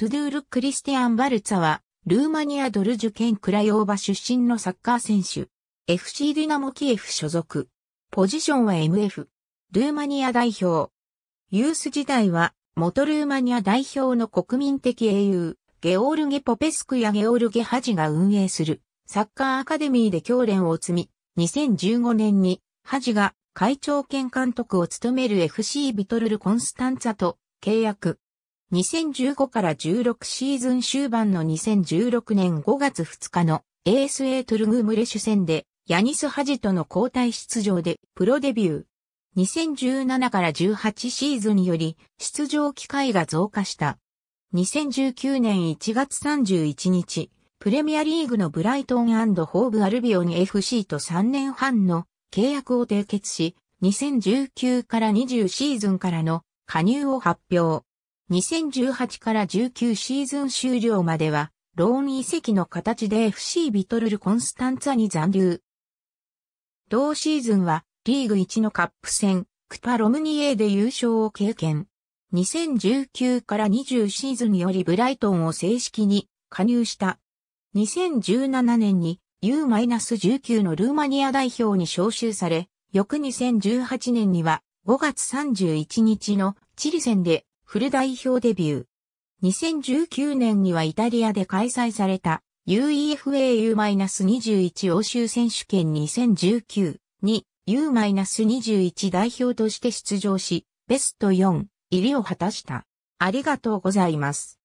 トゥドゥール・クリスティアン・バルツァは、ルーマニアドルジュ県クラヨーバ出身のサッカー選手。FC ディナモキエフ所属。ポジションは MF。ルーマニア代表。ユース時代は、元ルーマニア代表の国民的英雄、ゲオールゲ・ポペスクやゲオールゲ・ハジが運営する、サッカーアカデミーで教練を積み、2015年に、ハジが会長兼監督を務める FC ビトルル・コンスタンツァと契約。2015から16シーズン終盤の2016年5月2日の ASA トゥルグムレシュ戦でヤニス・ハジとの交代出場でプロデビュー。2017から18シーズンより出場機会が増加した。2019年1月31日、プレミアリーグのブライトンホーブ・アルビオン FC と3年半の契約を締結し、2019から20シーズンからの加入を発表。2018から19シーズン終了までは、ローン移籍の形で FC ビトルル・コンスタンツァに残留。同シーズンは、リーグ1のカップ戦、クパロムニエで優勝を経験。2019から20シーズンよりブライトンを正式に加入した。2017年に U-19 のルーマニア代表に招集され、翌2018年には5月31日のチリ戦でフル代表デビュー。2019年にはイタリアで開催された UEFAU-21 欧州選手権2019に U-21 代表として出場し、ベスト4入りを果たした。ありがとうございます。